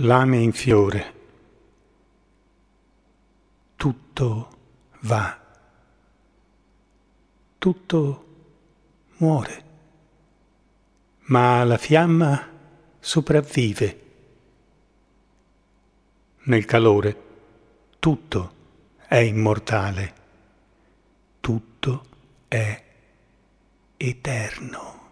Lame in fiore. Tutto va. Tutto muore. Ma la fiamma sopravvive. Nel calore tutto è immortale. Tutto è eterno.